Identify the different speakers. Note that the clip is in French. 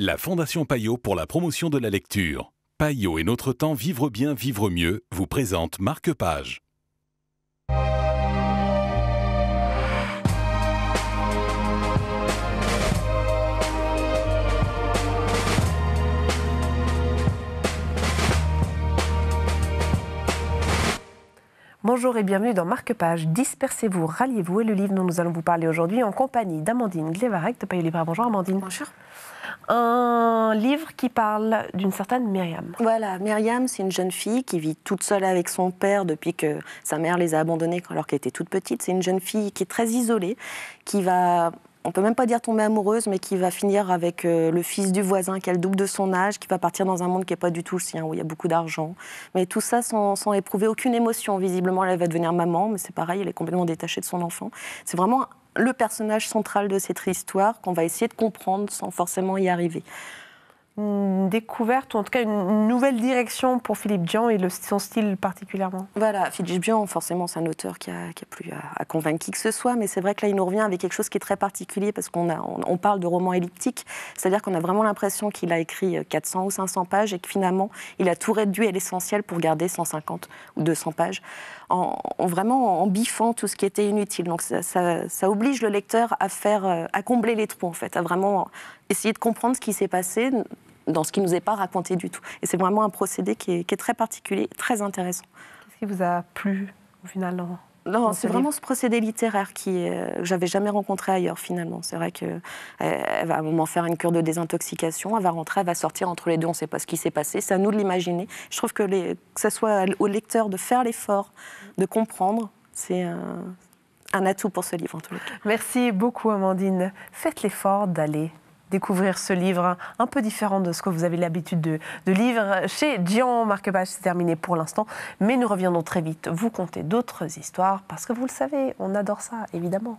Speaker 1: La Fondation Payot pour la promotion de la lecture. Payot et notre temps vivre bien, vivre mieux vous présente Marc Page.
Speaker 2: Bonjour et bienvenue dans Marque Page. Dispersez-vous, ralliez-vous et le livre dont nous allons vous parler aujourd'hui en compagnie d'Amandine Glevarek de Payot Libre. Bonjour Amandine. Bonjour
Speaker 3: un livre qui parle d'une certaine Myriam. Voilà, Myriam, c'est une jeune fille qui vit toute seule avec son père depuis que sa mère les a abandonnés alors qu'elle était toute petite. C'est une jeune fille qui est très isolée, qui va on peut même pas dire tomber amoureuse, mais qui va finir avec euh, le fils du voisin, qu'elle double de son âge, qui va partir dans un monde qui n'est pas du tout le sien, où il y a beaucoup d'argent. Mais tout ça sans, éprouver aucune émotion. Visiblement, elle va devenir maman, mais c'est pareil, elle est complètement détachée de son enfant. C'est vraiment le personnage central de cette histoire qu'on va essayer de comprendre sans forcément
Speaker 2: y arriver une découverte, ou en tout cas une nouvelle direction pour Philippe Dian et son style particulièrement
Speaker 3: Voilà, Philippe Dian, forcément, c'est un auteur qui a, qui plus à, convaincre qui que ce soit, mais c'est vrai que là, il nous revient avec quelque chose qui est très particulier parce qu'on on parle de roman elliptique, c'est-à-dire qu'on a vraiment l'impression qu'il a écrit 400 euh, ou 500 pages et que finalement, il a tout réduit à l'essentiel pour garder 150 ou 200 pages, en, vraiment en biffant tout ce qui était inutile. Donc ça, oblige le lecteur à faire, euh, à combler les trous en fait, à vraiment essayer de comprendre ce qui s'est passé dans ce qui nous est pas raconté du tout. Et c'est vraiment un procédé qui est, très particulier, très intéressant. Qu'est-ce qui vous a plu au final Non, c'est vraiment ce procédé littéraire qui que euh, j'avais jamais rencontré ailleurs finalement. C'est vrai qu'elle euh, va à un moment faire une cure de désintoxication, elle va rentrer, elle va sortir entre les deux, on ne sait pas ce qui s'est passé. C'est à nous de l'imaginer. Je trouve que que ce soit au lecteur de faire l'effort, de comprendre, c'est un, un
Speaker 2: atout pour ce livre en tout cas. Merci beaucoup Amandine. Faites l'effort d'aller découvrir ce livre un peu différent de ce que vous avez l'habitude de, de lire chez Gian Marquepage. C'est terminé pour l'instant, mais nous reviendrons très vite vous conter d'autres histoires parce que vous le savez, on adore ça, évidemment.